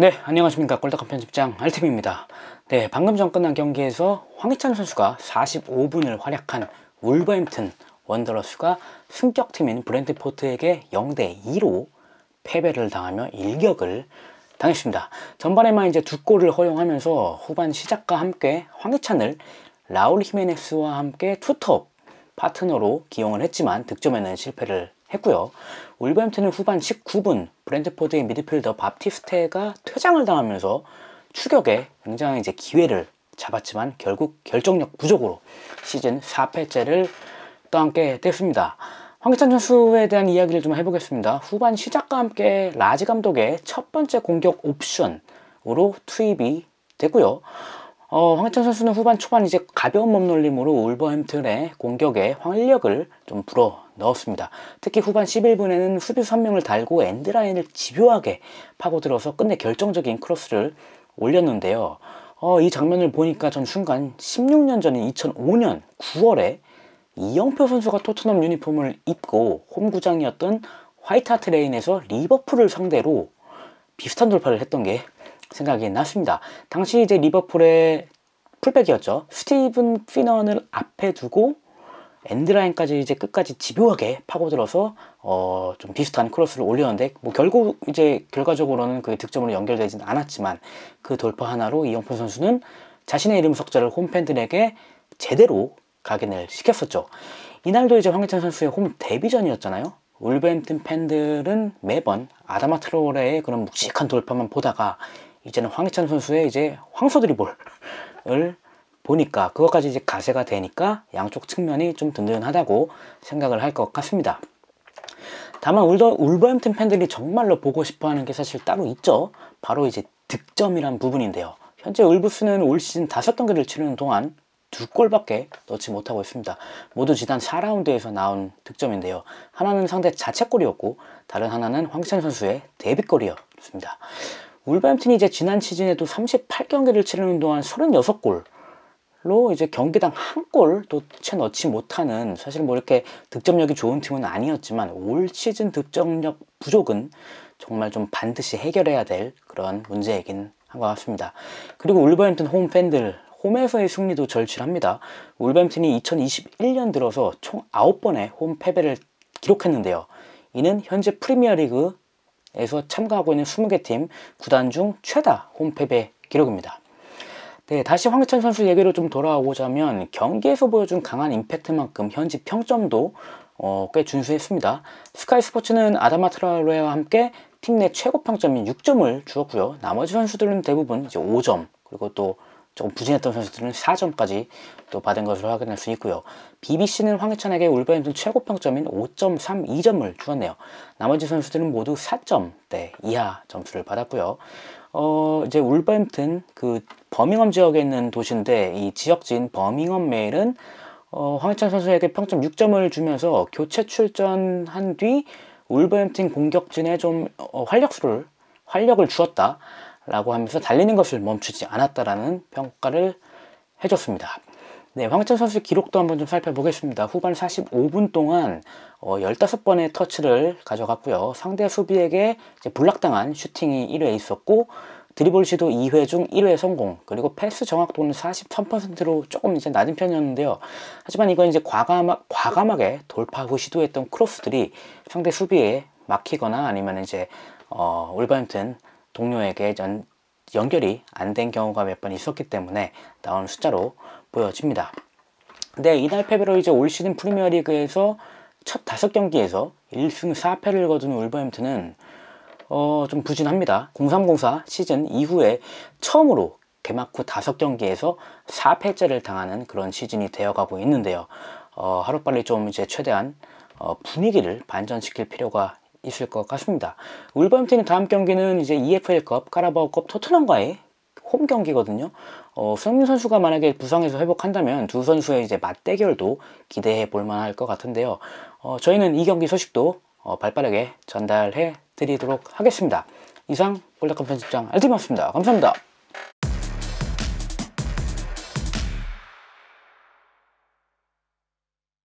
네 안녕하십니까 골다한 편집장 알팀입니다 네 방금 전 끝난 경기에서 황희찬 선수가 45분을 활약한 울버햄튼 원더러스가 승격팀인 브랜드포트에게 0대2로 패배를 당하며 일격을 당했습니다 전반에만 이제 두 골을 허용하면서 후반 시작과 함께 황희찬을 라울 히메네스와 함께 투톱 파트너로 기용을 했지만 득점에는 실패를 했고요 울버햄튼은 후반 19분 브랜드포드의 미드필더 밥티스테가 퇴장을 당하면서 추격에 굉장히 이제 기회를 잡았지만 결국 결정력 부족으로 시즌 4패째를 떠안게 됐습니다. 황기찬 선수에 대한 이야기를 좀 해보겠습니다. 후반 시작과 함께 라지 감독의 첫 번째 공격 옵션으로 투입이 됐고요. 어, 황희찬 선수는 후반 초반 이제 가벼운 몸놀림으로 울버햄튼의 공격에 활력을 좀 불어 넣었습니다. 특히 후반 11분에는 수비 선명을 달고 엔드라인을 집요하게 파고들어서 끝내 결정적인 크로스를 올렸는데요. 어, 이 장면을 보니까 전 순간 16년 전인 2005년 9월에 이영표 선수가 토트넘 유니폼을 입고 홈구장이었던 화이트 하트 레인에서 리버풀을 상대로 비슷한 돌파를 했던 게 생각이 났습니다. 당시 이제 리버풀의 풀백이었죠. 스티븐 피넌을 앞에 두고 엔드라인까지 이제 끝까지 집요하게 파고들어서 어 좀 비슷한 크로스를 올렸는데 뭐 결국 이제 결과적으로는 그 득점으로 연결되진 않았지만 그 돌파 하나로 이영포 선수는 자신의 이름 석자를 홈팬들에게 제대로 각인을 시켰었죠. 이날도 이제 황희찬 선수의 홈 데뷔전이었잖아요. 울버햄튼 팬들은 매번 아다마 트로레의 그런 묵직한 돌파만 보다가 이제는 황희찬 선수의 이제 황소 드리볼을 보니까 그것까지 이제 가세가 되니까 양쪽 측면이 좀 든든하다고 생각을 할 것 같습니다. 다만 울더, 울버햄튼 팬들이 정말로 보고 싶어하는 게 사실 따로 있죠. 바로 이제 득점이란 부분인데요. 현재 울브스는 올 시즌 다섯 경기를 치르는 동안 두 골밖에 넣지 못하고 있습니다. 모두 지난 4라운드에서 나온 득점인데요. 하나는 상대 자책골이었고 다른 하나는 황찬 선수의 데뷔골이었습니다. 울버햄튼이 이제 지난 시즌에도 38경기를 치르는 동안 36골로 이제 경기당 한 골도 채 넣지 못하는 사실 뭐 이렇게 득점력이 좋은 팀은 아니었지만 올 시즌 득점력 부족은 정말 좀 반드시 해결해야 될 그런 문제이긴 한 것 같습니다. 그리고 울버햄튼 홈 팬들 홈에서의 승리도 절실합니다. 울버햄튼이 2021년 들어서 총 9번의 홈 패배를 기록했는데요. 이는 현재 프리미어리그 에서 참가하고 있는 20개 팀 구단 중 최다 홈패배 기록입니다. 네, 다시 황희찬 선수 얘기로 좀 돌아오자면 경기에서 보여준 강한 임팩트만큼 현지 평점도 어, 꽤 준수했습니다. 스카이 스포츠는 아다마 트라로에와 함께 팀 내 최고 평점인 6점을 주었고요. 나머지 선수들은 대부분 이제 5점 그리고 또 조금 부진했던 선수들은 4점까지 또 받은 것으로 확인할 수 있고요. BBC는 황희찬에게 울버햄튼 최고 평점인 5.32점을 주었네요. 나머지 선수들은 모두 4점대 이하 점수를 받았고요. 어, 이제 울버햄튼 그 버밍엄 지역에 있는 도시인데 이지역진 버밍엄 메일은 어, 황희찬 선수에게 평점 6점을 주면서 교체 출전한 뒤 울버햄튼 공격진에 좀 어, 활력수를 활력을 주었다. 라고 하면서 달리는 것을 멈추지 않았다라는 평가를 해줬습니다. 네, 황철 선수 기록도 한번 좀 살펴보겠습니다. 후반 45분 동안 어, 15번의 터치를 가져갔고요. 상대 수비에게 이제 불락당한 슈팅이 1회 있었고 드리블 시도 2회 중 1회 성공 그리고 패스 정확도는 43%로 조금 이제 낮은 편이었는데요. 하지만 이건 이제 과감하, 과감하게 돌파 후 시도했던 크로스들이 상대 수비에 막히거나 아니면 이제 어, 올바햄튼 동료에게 연, 연결이 안 된 경우가 몇 번 있었기 때문에 나온 숫자로 보여집니다. 근데 네, 이날 패배로 이제 올 시즌 프리미어리그에서 첫 다섯 경기에서 1승 4패를 거둔 울버햄튼은 어, 좀 부진합니다. 0304 시즌 이후에 처음으로 개막 후 다섯 경기에서 4패째를 당하는 그런 시즌이 되어가고 있는데요. 어, 하루빨리 좀 이제 최대한 어, 분위기를 반전시킬 필요가 있을 것 같습니다. 울버햄튼의 다음 경기는 이제 EFL컵, 카라바오컵, 토트넘과의 홈 경기거든요. 어, 손민 선수가 만약에 부상에서 회복한다면 두 선수의 이제 맞대결도 기대해 볼 만할 것 같은데요. 어, 저희는 이 경기 소식도 어, 발빠르게 전달해 드리도록 하겠습니다. 이상 볼닷컴 편집장 알티마였습니다. 감사합니다.